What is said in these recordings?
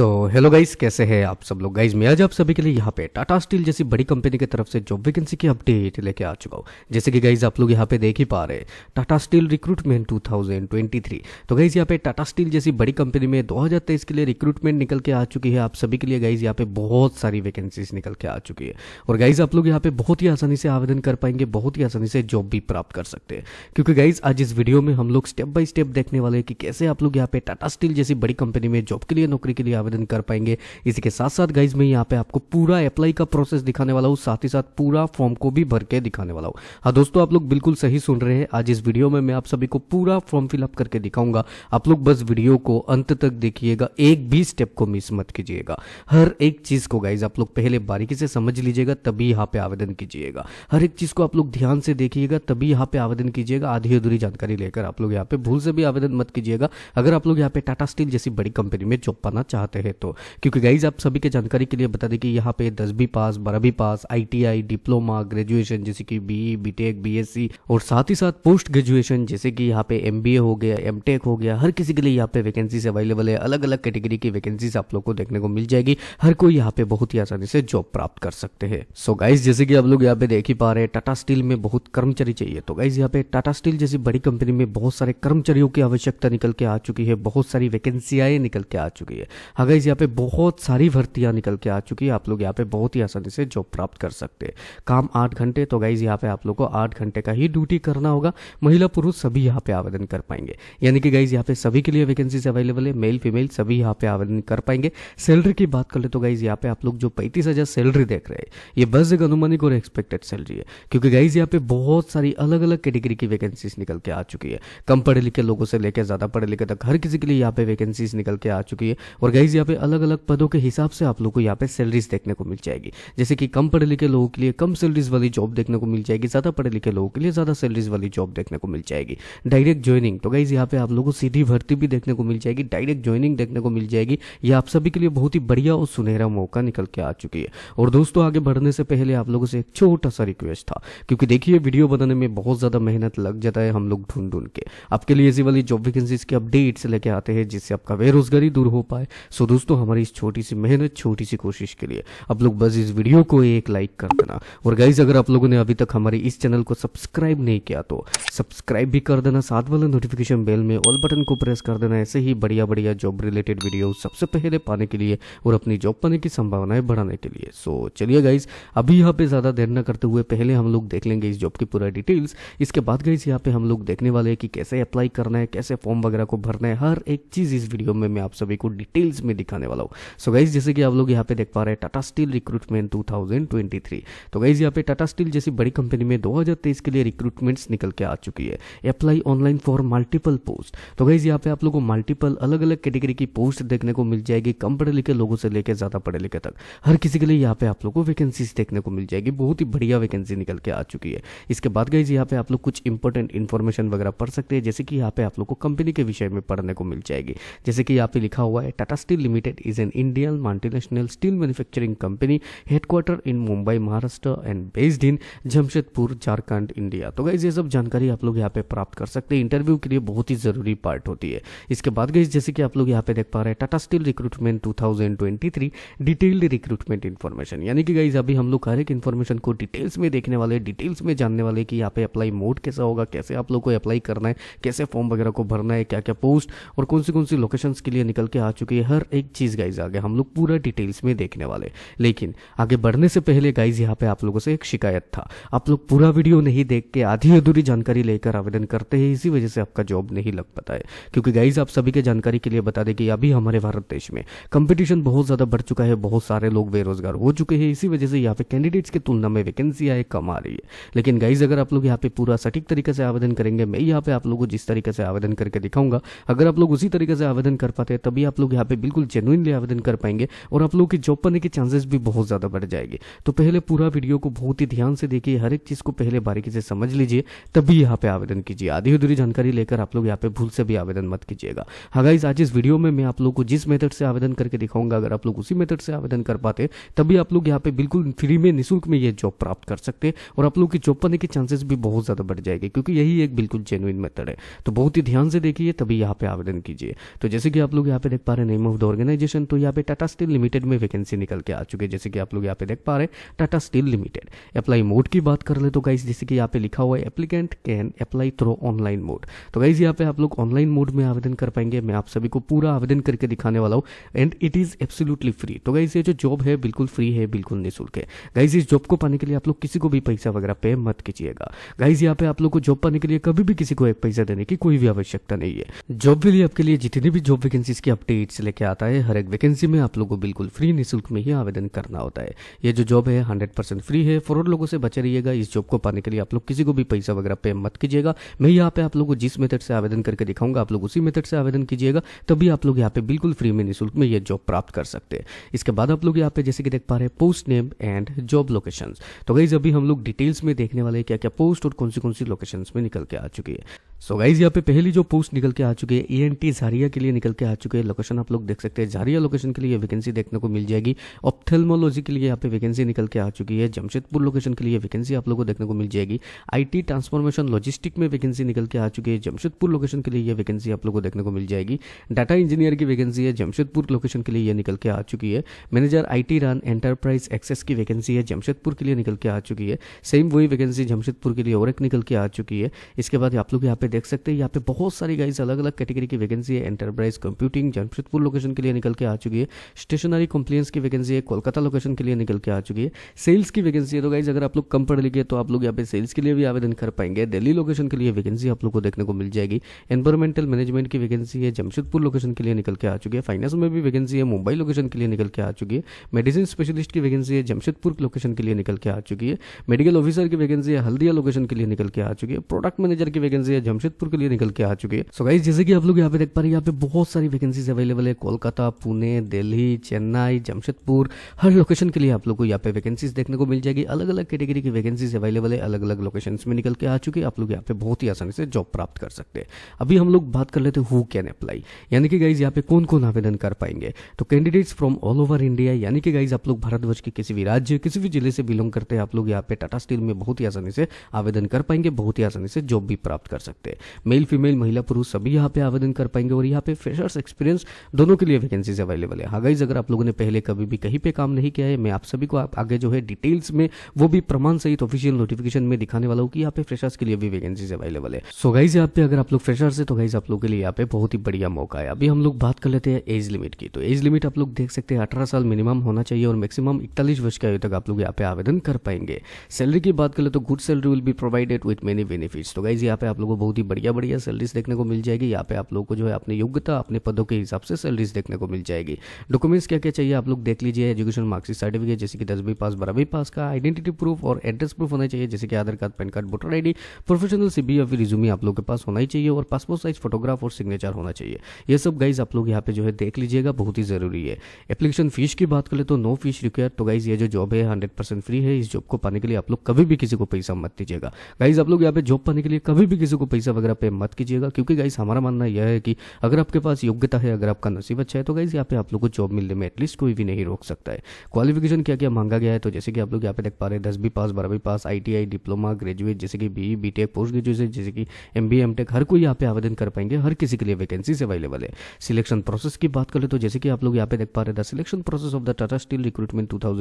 so hello guys कैसे हैं आप सब लोग गाइस मैं आज आप सभी के लिए यहाँ पे टाटा स्टील जैसी बड़ी कंपनी की तरफ से जॉब वैकेंसी की अपडेट लेके आ चुका हूँ जैसे कि गाइस आप लोग यहाँ पे देख ही पा रहे हैं टाटा स्टील रिक्रूटमेंट 2023 तो गाइस यहाँ पे टाटा स्टील जैसी बड़ी कंपनी में दो के लिए रिक्रूटमेंट निकल के आ चुकी है आप सभी के लिए गाइज यहाँ पे बहुत सारी वैकेंसीज निकल के आ चुकी है और गाइज आप लोग यहाँ पे बहुत ही आसानी से आवेदन कर पाएंगे बहुत ही आसानी से जॉब भी प्राप्त कर सकते हैं क्योंकि गाइज आज इस वीडियो में हम लोग स्टेप बाय स्टेप देखने वाले कि कैसे आप लोग यहाँ पे टाटा स्टील जैसी बड़ी कंपनी में जॉब के लिए नौकरी के लिए आवेदन कर पाएंगे इसी के साथ साथ गाइज में यहाँ पे आपको पूरा अप्लाई का प्रोसेस दिखाने वाला हूँ साथ ही साथ पूरा फॉर्म को भी भर के दिखाने वाला हूँ हाँ दोस्तों आप लोग बिल्कुल सही सुन रहे हैं आज इस वीडियो में मैं आप सभी को पूरा फॉर्म फिलअप करके दिखाऊंगा आप लोग बस वीडियो को अंत तक देखिएगा एक भी स्टेप को मिस मत कीजिएगा हर एक चीज को गाइज आप लोग पहले बारीकी से समझ लीजिएगा तभी यहाँ पे आवेदन कीजिएगा हर एक चीज को आप लोग ध्यान से देखिएगा तभी यहाँ पे आवेदन कीजिएगा आधी अधूरी जानकारी लेकर आप लोग यहाँ पे भूल से भी आवेदन मत कीजिएगा अगर आप लोग यहाँ पे टाटा स्टील जैसी बड़ी कंपनी में जॉब पाना चाहते चाहते हैं तो क्योंकि गाइज आप सभी के जानकारी के लिए बता दें कि यहाँ पे दसवीं पास बारहवीं पास आईटीआई डिप्लोमा ग्रेजुएशन जैसे कि बीई बीटेक बीएससी और साथ ही साथ पोस्ट ग्रेजुएशन जैसे कि यहाँ पे एमबीए हो गया एमटेक हो गया हर किसी के लिए यहाँ पे वैकेंसीज अवेलेबल है अलग अलग कैटेगरी की वैकेंसीज आप लोग को देखने को मिल जाएगी हर कोई यहाँ पे बहुत ही आसानी से जॉब प्राप्त कर सकते हैं सो गाइज जैसे कि आप लोग यहाँ पे देख ही पा रहे हैं टाटा स्टील में बहुत कर्मचारी चाहिए तो गाइज यहाँ पे टाटा स्टील जैसी बड़ी कंपनी में बहुत सारे कर्मचारियों की आवश्यकता निकल के आ चुकी है बहुत सारी वैकेंसियाएं निकल के आ चुकी है अगर गाइज यहाँ पे बहुत सारी भर्तियाँ निकल के आ चुकी है आप लोग यहाँ पे बहुत ही आसानी से जॉब प्राप्त कर सकते हैं काम आठ घंटे तो गाइज यहाँ पे आप लोग को आठ घंटे का ही ड्यूटी करना होगा महिला पुरुष सभी यहाँ पे आवेदन कर पाएंगे यानी कि गाइज यहाँ पे सभी के लिए वैकेंसीज अवेलेबल है मेल फीमेल सभी यहाँ पे आवेदन कर पाएंगे सैलरी की बात कर ले तो गाइज यहाँ पे आप लोग जो पैंतीस हजार सैलरी देख रहे हैं ये बस एक अनुमानिक और एक्सपेक्टेड सैलरी है क्योंकि गाइज यहाँ पे बहुत सारी अलग अलग कैटेगरी की वैकेंसीज निकल के आ चुकी है कम पढ़े लिखे लोगों से लेकर ज्यादा पढ़े लिखे तक हर किसी के लिए यहाँ पे वैकेंसीज निकल के आ चुकी है और गाइज सैलरीज यहाँ पे अलग अलग पदों के हिसाब से आप लोग को यहाँ पे सैलरीज देखने को मिल जाएगी जैसे कि कम पढ़े लिखे लोगों के लिए कम सैलरीज वाली जॉब देखने को मिल जाएगी ज़्यादा पढ़े लिखे लोगों के लिए ज़्यादा सैलरीज वाली जॉब देखने को मिल जाएगी डायरेक्ट ज्वाइनिंग तो गाइज यहाँ पे आप लोगों को सीधी भर्ती भी देखने को मिल जाएगी डायरेक्ट ज्वाइनिंग देखने को मिल जाएगी ये आप सभी के लिए बहुत ही बढ़िया और सुनहरा मौका निकल के आ चुकी है और दोस्तों आगे बढ़ने से पहले आप लोगों से एक छोटा सा रिक्वेस्ट था क्योंकि देखिए वीडियो बनाने में बहुत ज़्यादा मेहनत लग जाता है हम लोग ढूंढ ढूंढ के आपके लिए इसी वाली जॉब वैकेंसीज के अपडेट्स लेके आते हैं जिससे आपका बेरोजगारी दूर हो पाए सो दोस्तों हमारी इस छोटी सी मेहनत छोटी सी कोशिश के लिए आप लोग बस इस वीडियो को एक लाइक कर देना और गाइज अगर आप लोगों ने अभी तक हमारे इस चैनल को सब्सक्राइब नहीं किया तो सब्सक्राइब भी कर देना साथ वाले नोटिफिकेशन बेल में ऑल बटन को प्रेस कर देना ऐसे ही बढ़िया बढ़िया जॉब रिलेटेड वीडियो सबसे पहले पाने के लिए और अपनी जॉब पाने की संभावनाएं बढ़ाने के लिए सो चलिए गाइज अभी यहाँ पे ज़्यादा देर न करते हुए पहले हम लोग देख लेंगे इस जॉब की पूरा डिटेल्स इसके बाद गाइज यहाँ पे हम लोग देखने वाले हैं कि कैसे अप्लाई करना है कैसे फॉर्म वगैरह को भरना है हर एक चीज़ इस वीडियो में मैं आप सभी को डिटेल्स में दिखाने वाला हूँ सो गाइज जैसे कि आप लोग यहाँ पे देख पा रहे हैं टाटा स्टील रिक्रूटमेंट टू तो गाइज यहाँ पे टाटा स्टील जैसी बड़ी कंपनी में दो के लिए रिक्रूटमेंट्स निकल के आ चुके चुकी है apply online for multiple post तो गाइज यहाँ पे आप लोगों को मल्टीपल अलग अलग कैटेगरी की पोस्ट देखने को मिल जाएगी कम पढ़े लिखे लोगों से लेकर ज्यादा पढ़े लिखे तक हर किसी के लिए यहाँ पे आप लोग को वैकेंसी देखने को मिल जाएगी बहुत ही बढ़िया वैकेंसी निकल के आ चुकी है इसके बाद गाइज यहाँ पे आप लोग कुछ इंपॉर्टेंट इन्फॉर्मेशन वगैरह पढ़ सकते हैं जैसे कि यहाँ पे आप लोग को कंपनी के विषय में पढ़ने को मिल जाएगी जैसे कि यहाँ पे लिखा हुआ है Tata steel limited is an Indian multinational steel manufacturing company headquarter in Mumbai Maharashtra and based in Jamshedpur Jharkhand India तो गाइज ये सब जानकारी आप लोग यहाँ पे प्राप्त कर सकते हैं इंटरव्यू के लिए बहुत ही ज़रूरी पार्ट होती है इसके बाद गई जैसे कि आप लोग यहाँ पे देख पा रहे हैं Tata steel recruitment 2023 detailed recruitment information यानी कि गाइज अभी हम लोग हर एक इन्फॉर्मेशन को डिटेल्स में देखने वाले डिटेल्स में जानने वाले कि यहाँ पे अप्लाई मोड कैसा होगा कैसे आप लोग को अप्लाई करना है कैसे फॉर्म वगैरह को भरना है क्या क्या पोस्ट और कौन सी कौन सी लोकेशन के लिए निकल के आ चुकी है हर एक चीज़ गाइज आगे हम लोग पूरा डिटेल्स में देखने वाले लेकिन आगे बढ़ने से पहले गाइज यहाँ पे आप लोगों से एक शिकायत था आप लोग पूरा वीडियो नहीं देख के आधी अधूरी जानकारी जानकारी लेकर आवेदन करते हैं इसी वजह से आपका जॉब नहीं लग पाता है क्योंकि गाइज आप सभी के जानकारी के लिए बता दें कि अभी हमारे भारत देश में कंपटीशन बहुत ज़्यादा बढ़ चुका है बहुत सारे लोग बेरोजगार हो चुके हैं इसी वजह से यहाँ पे कैंडिडेट्स की तुलना में वैकेंसी आए कम आ रही है लेकिन गाइज अगर आप लोग यहाँ पे पूरा सटीक तरीके से आवेदन करेंगे मैं यहाँ पे आप लोगों को जिस तरीके से आवेदन करके दिखाऊंगा अगर आप लोग उसी तरीके से आवेदन कर पाते हैं तभी आप लोग यहाँ पे बिल्कुल जेनुइनली आवेदन कर पाएंगे और आप लोगों की जॉब पाने के चांसेस भी बहुत ज़्यादा बढ़ जाएगी तो पहले पूरा वीडियो को बहुत ही ध्यान से देखिए हर एक चीज़ को पहले बारीकी से समझ लीजिए तभी यहाँ पे आवेदन कीजिए आधी अधूरी जानकारी लेकर आप लोग यहाँ पे भूल से भी आवेदन मत कीजिएगा हाँ आज इस वीडियो में मैं आप लोग को जिस मेथड से आवेदन करके दिखाऊंगा अगर आप लोग उसी मेथड से आवेदन कर पाते तभी आप लोग यहाँ पे बिल्कुल फ्री में निःशुल्क में ये जॉब प्राप्त कर सकते और आप लोग की जॉब पाने के चांसेस भी बहुत ज्यादा बढ़ जाएंगे क्योंकि यही एक बिल्कुल जेनुइन मेथड है तो बहुत ही ध्यान से देखिए तभी यहाँ पे आवेदन कीजिए तो जैसे कि आप लोग यहाँ पे देख पा रहे नेम ऑफ द ऑर्गेनाइजेशन तो यहाँ पे टाटा स्टील लिमिटेड में वैकेंसी निकल के आ चुके जैसे कि आप लोग यहाँ पे देख पा रहे Tata steel limited apply mode की बात कर ले तो गाइस जैसे कि यहाँ पे लिखा हुआ है एप्लीकेंट के can apply through online mode तो गाइज यहाँ पे आप लोग ऑनलाइन मोड में आवेदन कर पाएंगे मैं आप सभी को पूरा आवेदन करके दिखाने वाला हूँ and it is absolutely free तो गाइज ये जो जॉब है बिल्कुल फ्री है बिल्कुल निःशुल्क है गाइज इस जॉब को पाने के लिए आप लोग किसी को भी पैसा वगैरह पे मत कीजिएगा गाइज यहाँ पे आप लोग को जॉब पाने के लिए कभी भी किसी को एक पैसा देने की कोई भी आवश्यकता नहीं है जॉब के लिए आपके लिए जितनी भी जॉब वैकेंसी की अपडेट्स लेके आता है हर एक वैकेंसी में आप लोग को बिल्कुल फ्री निःशुल्क में ही आवेदन करना होता है ये जो जॉब है हंड्रेड फ्री है फ्रॉड लोगों से बचे रहिएगा इस जॉब को पाने के लिए आप लोग किसी को भी पैसा वगैरह पे मत मत कीजिएगा मैं यहाँ पे आप लोगों को जिस मेथड से आवेदन करके दिखाऊंगा आप लोग उसी मेथड से आवेदन कीजिएगा तभी आप लोग यहाँ पे बिल्कुल फ्री में निःशुल्क में ये जॉब प्राप्त कर सकते हैं इसके बाद आप लोग यहाँ पे जैसे कि देख पा रहे हैं post name and job location तो गई अभी हम लोग डिटेल्स में देखने वाले क्या क्या पोस्ट और कौन सी कौन सी लोकेशन में निकल के आ चुकी है सो गाइज यहाँ पे पहली जो पोस्ट निकल के आ चुकी है ए एन टी झारिया के लिए निकल के आ चुके हैं लोकेशन आप लोग देख सकते हैं झारिया लोकेशन के लिए वैकेंसी देखने को मिल जाएगी ऑप्थेलमोलॉजी के लिए यहाँ पे वैकेंसी निकल के आ चुकी है जमशेदपुर लोकेशन के लिए वैकेंसी आप लोग को देखने को मिल जाएगी आईटी ट्रांसफॉर्मेशन लॉजिस्टिक में वैकेंसी निकल के आ चुकी है जमशेदपुर लोकेशन के लिए यह वैकेंसी आप लोग को देखने को मिल जाएगी डाटा इंजीनियर की वैकेंसी है जमशेदपुर लोकेशन के लिए यह निकल के आ चुकी है manager I run enterprise access की वैकेंसी है जमशेदपुर के लिए निकल के आ चुकी है सेम वही वैकेंसी जमशेदपुर के लिए और एक निकल के आ चुकी है इसके बाद आप लोग यहाँ पे देख सकते हैं यहाँ पे बहुत सारी गाइज अलग अलग कैटेगरी की वैकेंसी है एंटरप्राइज कंप्यूटिंग जमशेदपुर लोकेशन के लिए निकल के आ चुकी है स्टेशनरी कंप्लेंस की वैकेंसी है कोलकाता लोकेशन के लिए निकल के आ चुकी है सेल्स की वैकेंसी है तो गाइज अगर आप लोग कम पढ़ लिखे तो आप लोग यहाँ पे सेल्स के लिए भी आवेदन कर पाएंगे दिल्ली लोकेशन के लिए वैकेंसी आप लोग को देखने को मिल जाएगी एनवायरमेंटल मैनेजमेंट की वैकेंसी है जमशेदपुर लोकेशन के लिए निकल के आ चुकी है फाइनेंस में भी वैकेंसी है मुंबई लोकेशन के लिए निकल के आ चुकी है मेडिसिन स्पेशलिस्ट की वैकेंसी है जमशेदपुर लोकेशन के लिए निकल के आ चुकी है मेडिकल ऑफिसर की वैकेंसी है हल्दिया लोकेशन के लिए निकल के आ चुकी है प्रोडक्ट मैनेजर की वैकेंसी है जमशेदपुर के लिए निकल के आ चुके हैं सो गाइज जैसे कि आप लोग यहाँ पे देख पा रहे हैं यहाँ पे बहुत सारी वैकेंसीज अवेलेबल है कोलकाता पुणे दिल्ली चेन्नई जमशेदपुर हर लोकेशन के लिए आप लोग को यहाँ पे वैकेंसीज देखने को मिल जाएगी अलग अलग कैटेगरी की वैकेंसीज अवेलेबल है अलग अलग लोकेशन में निकल के आ चुके आप लोग यहाँ पे बहुत ही आसानी से जॉब प्राप्त कर सकते हैं अभी हम लोग बात कर लेते हैं हु कैन अप्लाई यानी कि गाइज यहाँ पे कौन कौन आवेदन कर पाएंगे तो candidates from all over India यानी कि गाइज आप लोग भारतवर्ष के किसी भी राज्य किसी भी जिले से बिलोंग करते हैं आप लोग यहाँ पे टाटा स्टील में बहुत ही आसानी से आवेदन कर पाएंगे बहुत ही आसानी से जॉब भी प्राप्त कर सकते हैं सकते मेल फीमेल महिला पुरुष सभी यहाँ पे आवेदन कर पाएंगे और यहाँ पे फ्रेशर्स एक्सपीरियंस दोनों के लिए वैकेंसीज अवेलेबल है हाँ अगर आप लोगों ने पहले कभी भी कहीं पे काम नहीं किया है मैं आप सभी को आप आगे जो है डिटेल्स में वो भी प्रमाण सहित ऑफिशियल नोटिफिकेशन में दिखाने वाला हूँ कि यहाँ पे फ्रेशर्स के लिए भी वैकेंसीज अवेलेबल है सो गाइज यहाँ पे अगर आप लोग फ्रेशर्स है तो गाइज आप लोग के लिए यहाँ पे बहुत ही बढ़िया मौका है अभी हम लोग बात कर लेते हैं एज लिमिट की तो एज लिमिट आप लोग देख सकते हैं अठारह साल मिनिमम होना चाहिए और मैक्सिमम इकतालीस वर्ष के आयु तक आप लोग यहाँ पे आवेदन कर पाएंगे सैलरी की बात करें तो good salary will be provided with many benefits तो गाइज यहाँ पे आप लोगों को बहुत ही बढ़िया बढ़िया सैलरीज देखने को मिल जाएगी यहाँ पे आप लोग को जो है अपने योग्यता अपने पदों के हिसाब से सैलरीज देखने को मिल जाएगी डॉक्यूमेंट्स क्या क्या चाहिए आप लोग देख लीजिए एजुकेशन मार्क्सिक सर्टिफिकेट जैसे कि दसवीं पास बारहवीं पास का आइडेंटिटी प्रूफ और एड्रेस प्रूफ होना चाहिए जैसे कि Aadhaar card PAN card voter I professional CV या फिर रिज्यूमे आप लोग के पास होना ही चाहिए और पासपोर्ट साइज फोटोग्राफ और सिग्नेचर होना चाहिए यह सब गाइज आप लोग यहाँ पे जो है देख लीजिएगा बहुत ही जरूरी है एप्लीकेशन फीस की बात करें तो नो फीस रिक्वायर तो गाइज ये जो जॉब है हंड्रेड परसेंट फ्री है इस जॉब को पाने के लिए आप लोग कभी भी किसी को पैसा मत दीजिएगा गाइज आप लोग यहाँ पे जॉब पाने के लिए कभी भी किसी को पैसा वीज़ा वगैरह पे मत कीजिएगा क्योंकि गाइस हमारा मानना यह है कि अगर आपके पास योग्यता है अगर आपका नसीब अच्छा है तो गाइस यहाँ पे आप लोग को जॉब मिलने में एटलीस्ट कोई भी नहीं रोक सकता है क्वालिफिकेशन क्या क्या मांगा गया है तो जैसे कि आप लोग यहाँ पे देख पा रहे हैं दसवीं पास बारहवीं पास आई डिप्लोमा ग्रेजुएट जैसे कि बी बी पोस्ट ग्रेजुएट जैसे कि एम बी हर कोई यहाँ पे आवेदन कर पाएंगे हर किसी के लिए वैकेंसी अवेलेबल है सिलेक्शन प्रोसेस की बात करें तो जैसे कि आप लोग यहाँ पे देख पा रहे हैं selection process of the Tata steel recruitment two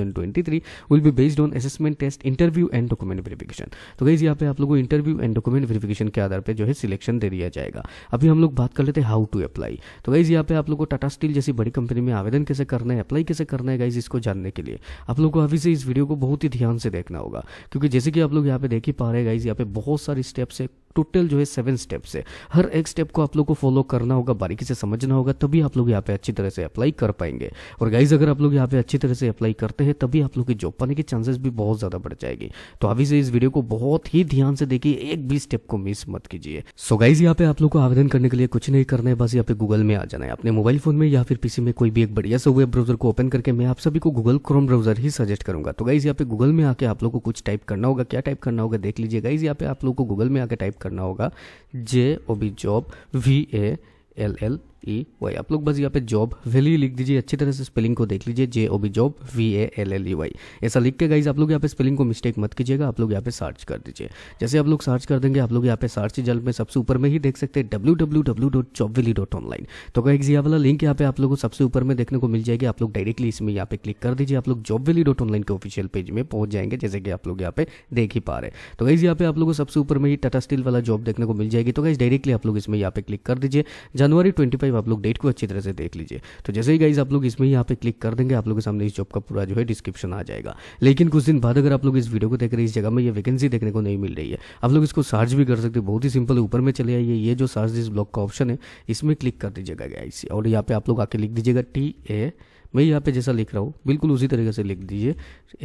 will be based on assessment test interview and document verification तो गाइज यहाँ पे आप लोगों को इंटरव्यू एंड डॉक्यूमेंट वेरिफिकेशन के आधार पर पे जो है सिलेक्शन दे दिया जाएगा अभी हम लोग बात कर लेते हैं हाउ टू अप्लाई तो गाइज यहाँ पे आप लोग को टाटा स्टील जैसी बड़ी कंपनी में आवेदन कैसे करना है अप्लाई कैसे करना है गाइज इसको जानने के लिए आप लोग को अभी से इस वीडियो को बहुत ही ध्यान से देखना होगा क्योंकि जैसे कि आप लोग यहाँ पे देख ही पा रहे हैं गाइज यहाँ पे बहुत सारी स्टेप्स है टोटल जो है सेवन स्टेप्स है हर एक स्टेप को आप लोग को फॉलो करना होगा बारीकी से समझना होगा तभी आप लोग यहाँ पे अच्छी तरह से अप्लाई कर पाएंगे और गाइज अगर आप लोग यहाँ पे अच्छी तरह से अप्लाई करते हैं तभी आप लोग की जॉब पाने के चांसेस भी बहुत ज़्यादा बढ़ जाएगी तो अभी से इस वीडियो को बहुत ही ध्यान से देखिए एक भी स्टेप को मिस मत कीजिए सो गाइज यहाँ पे आप लोग को आवेदन करने के लिए कुछ नहीं करना है बस यहाँ पे गूगल में आ जाना है अपने मोबाइल फोन में या फिर पीसी में कोई भी एक बढ़िया सा वेब ब्राउजर को ओपन करके मैं आप सभी को गूगल क्रोम ब्राउजर ही सजेस्ट करूंगा तो गाइज यहाँ पे गूगल में आके आप लोग को कुछ टाइप करना होगा क्या टाइप करना होगा देख लीजिए गाइज यहाँ पे आप लोग को गूगल में आके टाइप करना होगा J O B job V A L L E e, Y आप लोग बस यहाँ पे जॉब वैली लिख दीजिए अच्छी तरह से स्पेलिंग को देख लीजिए J O B job V A L L E Y ऐसा लिख के गाइज आप लोग यहाँ पे स्पेलिंग को मिस्टेक मत कीजिएगा आप लोग यहाँ पे सर्च कर दीजिए जैसे आप लोग सर्च कर देंगे आप लोग यहाँ पे सर्च जल्द में सबसे ऊपर में ही देख सकते हैं W W W dot job valley dot online तो गाइज ये वाला लिंक यहाँ पे आप लोग को सबसे ऊपर में देखने को मिल जाएगी आप लोग डायरेक्टली इसमें यहाँ पे क्लिक कर दीजिए आप लोग जॉब वैली डॉट ऑनलाइन के ऑफिशियल पेज में पहुंच जाएंगे जैसे कि आप लोग यहाँ पे देख ही पा रहे तो गाइज यहाँ पे आप लोग को सबसे ऊपर में ही टाटा स्टील वाला जॉब देखने को मिल जाएगी तो गाइज डायरेक्टली आप लोग इसमें यहाँ पे क्लिक कर दीजिए जनवरी ट्वेंटी पे आप लोग डेट को अच्छी तरह से देख लीजिए तो जैसे ही गाइज आप लोग इसमें यहाँ पे क्लिक कर देंगे आप लोग के सामने इस जॉब का पूरा जो है डिस्क्रिप्शन आ जाएगा लेकिन कुछ दिन बाद अगर आप लोग इस वीडियो को देख रहे हैं इस जगह में ये वैकेंसी देखने को नहीं मिल रही है आप लोग इसको सर्च भी कर सकते बहुत ही सिंपल ऊपर में चले आइए ये जो सर्च इस ब्लॉक का ऑप्शन है इसमें क्लिक कर दीजिएगा गाइस और यहाँ पे आप लोग आके लिख दीजिएगा टी ए मैं यहाँ पे जैसा लिख रहा हूँ बिल्कुल उसी तरीके से लिख दीजिए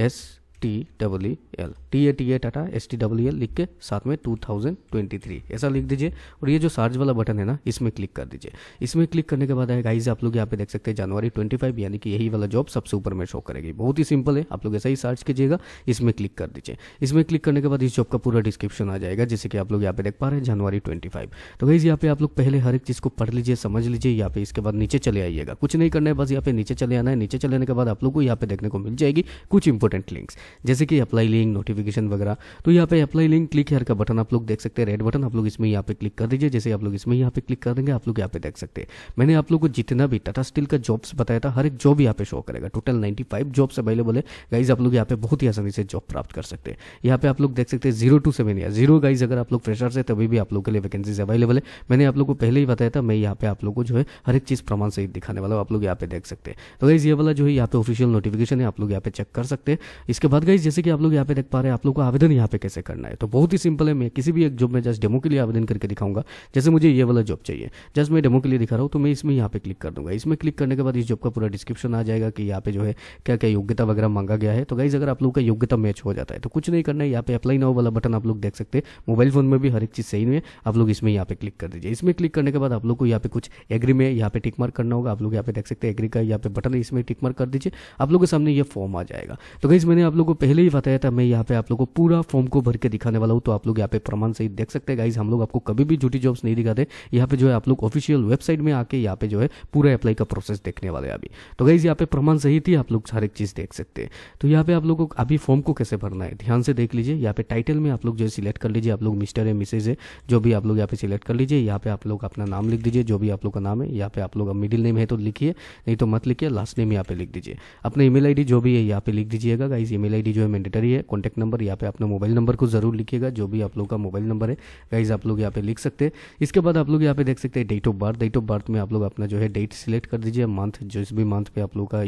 S T double E L T A T A Tata S T W L लिख के साथ में 2023 ऐसा लिख दीजिए और ये जो सर्च वाला बटन है ना इसमें क्लिक कर दीजिए इसमें क्लिक करने के बाद है गाइज आप लोग यहाँ पे देख सकते हैं जनवरी 25 यानी कि यही वाला जॉब सबसे ऊपर में शो करेगी बहुत ही सिंपल है आप लोग ऐसा ही सर्च कीजिएगा इसमें क्लिक कर दीजिए इसमें क्लिक करने के बाद इस जॉब का पूरा डिस्क्रिप्शन आ जाएगा जैसे कि आप लोग यहाँ पे देख पा रहे हैं जनवरी ट्वेंटी फाइव तो गाइज यहाँ पे आप लोग पहले हर एक चीज़ को पढ़ लीजिए समझ लीजिए यहाँ पे इसके बाद नीचे चले आइएगा कुछ नहीं करना है बस यहाँ पे नीचे चले आना है नीचे चलेने के बाद आप लोग को यहाँ पे देखने को मिल जाएगी कुछ इंपोर्टेंट लिंक्स जैसे कि अप्लाई लिंक नोटिफिकेशन वगैरह तो यहाँ पे अप्लाई लिंक क्लिक हेयर का बटन आप लोग देख सकते हैं रेड बटन आप लोग इसमें यहाँ पे क्लिक कर दीजिए जैसे आप लोग इसमें यहाँ पे क्लिक कर देंगे आप लोग यहाँ पे देख सकते हैं मैंने आप लोग को जितना भी टाटा स्टील का जॉब्स बताया था हर एक जॉब यहाँ पे शो करेगा टोटल नाइन्टी जॉब्स अवेलेबल है गाइज आप लोग यहाँ पे बहुत ही आसानी से जॉब प्राप्त कर सकते हैं यहाँ पे आप लोग देख सकते हैं जीरो टू सेवन या जीरो गाइज अगर आप लोग फ्रेशर से तभी भी आप लोग के लिए वैकेंसीज अवेलेबल है मैंने आप लोग को पहले ही बताया था मैं यहाँ पे आप लोग को जो है हर एक चीज़ प्रमाण सहित दिखाने वाला हूँ आप लोग यहाँ पे देख सकते हैं तो गाइज ये वाला जो है यहाँ पे ऑफिशियल नोटिफिकेशन है आप लोग यहाँ पे चेक कर सकते हैं इसके बाद बट गाइज जैसे कि आप लोग यहाँ पे देख पा रहे हैं आप लोग को आवेदन यहाँ पे कैसे करना है तो बहुत ही सिंपल है मैं किसी भी एक जॉब में जस्ट डेमो के लिए आवेदन करके दिखाऊंगा जैसे मुझे ये वाला जॉब चाहिए जस्ट मैं डेमो के लिए दिखा रहा हूँ तो मैं इसमें यहाँ पे क्लिक कर दूंगा इसमें क्लिक करने के बाद इस जॉब का पूरा डिस्क्रिप्शन आ जाएगा कि यहाँ पे जो है क्या क्या योग्यता वगैरह मांगा गया है तो गाइज अगर आप लोग का योग्यता मैच हो जाता है तो कुछ नहीं करना है यहाँ पे अप्लाई नाउ वाला बटन आप लोग देख सकते हैं मोबाइल फोन में भी हर एक चीज सही है आप लोग इसमें यहाँ पे क्लिक कर दीजिए इसमें क्लिक करने के बाद आप लोग को यहाँ पे कुछ एग्री में यहाँ पे टिक मार्क करना होगा आप लोग यहाँ पे देख सकते हैं एग्री का यहाँ पे बटन इसमें टिक मार्क कर दीजिए आप लोग के सामने ये फॉर्म आ जाएगा तो गाइज मैंने आप लोग को को पहले ही बताया था मैं यहाँ पे आप लोग को पूरा फॉर्म को भर के दिखाने वाला हूँ तो आप लोग यहाँ पे प्रमाण सही देख सकते हैं गाइज हम लोग आपको कभी भी झूठी जॉब्स नहीं दिखाते यहाँ पे जो है आप लोग ऑफिशियल वेबसाइट में आके यहाँ पे जो है पूरा अप्लाई का प्रोसेस देखने वाले अभी तो गाइज यहाँ पे प्रमाण सही थी आप लोग हर एक चीज़ देख सकते हैं तो यहाँ पे आप लोग को अभी फॉर्म को कैसे भरना है ध्यान से देख लीजिए यहाँ पे टाइटल में आप लोग जो है सिलेक्ट कर लीजिए आप लोग मिस्टर है मिसेज है जो भी आप लोग यहाँ पे सिलेक्ट कर लीजिए यहाँ पे आप लोग अपना नाम लिख दीजिए जो भी आप लोग का नाम है यहाँ पे आप लोग मिडिल नेम है तो लिखिए नहीं तो मत लिखिए लास्ट नेम यहाँ पे लिख दीजिए अपना ईमेल आई जो भी है यहाँ पे लिख दीजिएगा गाइज ईमेल ईमेल आईडी जो है मैंडेटरी है कॉन्टैक्ट नंबर यहाँ पे अपना मोबाइल नंबर को जरूर लिखिएगा जो भी आप लोग का मोबाइल नंबर है गाइज आप लोग यहाँ पे लिख सकते हैं इसके बाद आप लोग यहाँ पे देख सकते हैं date of birth date of birth में आप लोग अपना जो है डेट सिलेक्ट कर दीजिए मंथ जिस भी मंथ पे आप लोग का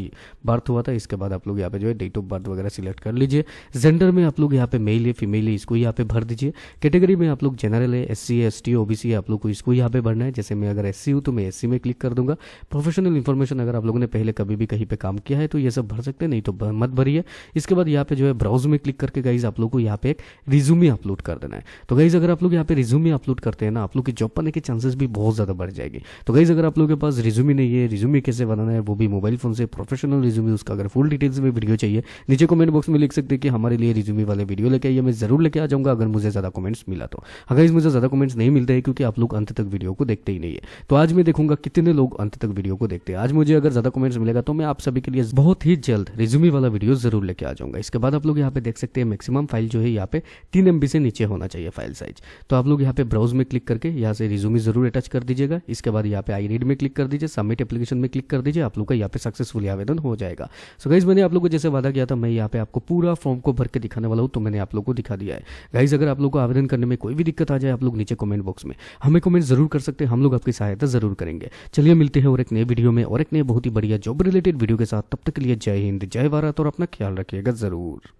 बर्थ हुआ था इसके बाद आप लोग यहाँ पे जो है डेट ऑफ बर्थ वगैरह सिलेक्ट कर लीजिए जेंडर में आप लोग यहाँ पे मेल है फीमेल है इसको यहाँ पे भर दीजिए कैटेगरी में आप लोग जनरल है S C S T OBC आप लोग को इसको यहाँ पे भरना है जैसे मैं अगर एस सी हूँ तो मैं एस सी में क्लिक कर दूंगा प्रोफेशनल इन्फॉर्मेशन अगर आप लोगों ने पहले कभी भी कहीं पे काम किया है तो ये सब भर सकते हैं नहीं तो मत भरिए इसके बाद यहाँ पे जो है ब्राउज में क्लिक करके गाइज आप लोग को यहाँ पे एक रिज्यूमे अपलोड कर देना है तो गाइज अगर आप लोग यहाँ पे रिज्यूमे अपलोड करते हैं ना आप लोग की जॉब पाने के चांसेस भी बहुत ज़्यादा बढ़ जाएगी तो गाइज अगर आप लोग के पास रिज्यूमे नहीं है रिज्यूमे कैसे बनाना है वो भी मोबाइल फोन से प्रोफेशनल रिज्यूमे उसका अगर फुल डिटेल्स में वीडियो चाहिए नीचे कमेंट बॉक्स में लिख सकते हैं कि हमारे लिए रिज्यूमे वाले वीडियो लेके आइए मैं जरूर लेके आ जाऊंगा अगर मुझे ज़्यादा कमेंट्स मिला तो अगर हाँ इस मुझे ज़्यादा कमेंट्स नहीं मिलते हैं क्योंकि आप लोग अंत तक वीडियो को देखते ही नहीं है तो आज मैं देखूंगा कितने लोग अंत तक वीडियो को देखते हैं आज मुझे अगर ज़्यादा कमेंट्स मिलेगा तो मैं आप सभी के लिए बहुत ही जल्द रिज्यूमे वाला वीडियो जरूर लेके आ जाऊंगा इसके बाद आप लोग यहाँ पे देख सकते हैं मैक्सिमम फाइल जो है यहाँ पे तीन एम से नीचे होना चाहिए फाइल साइज तो आप लोग यहाँ पे ब्राउज में क्लिक करके यहाँ से रिज्यूमी जरूर अटैच कर दीजिएगा इसके बाद यहाँ पे आई रीड में क्लिक कर दीजिए सबमिट एप्लीकेशन में क्लिक कर दीजिए आप लोग का यहाँ पे सक्सेसफुल आवेदन हो जाएगा सो गाइज मैंने आप लोगों को जैसे वादा किया था मैं यहाँ पे आपको पूरा फॉर्म को भर के दिखाने वाला हूँ तो मैंने आप लोग को दिखा दिया है गाइज अगर आप लोग को आवेदन करने में कोई भी दिक्कत आ जाए आप लोग नीचे कमेंट बॉक्स में हमें कमेंट जरूर कर सकते हैं हम लोग आपकी सहायता जरूर करेंगे चलिए मिलते हैं और एक नए वीडियो में और एक नए बहुत ही बढ़िया जॉब रिलेटेड वीडियो के साथ तब तक के लिए जय हिंद जय भारत और अपना ख्याल रखिएगा जरूर ضرور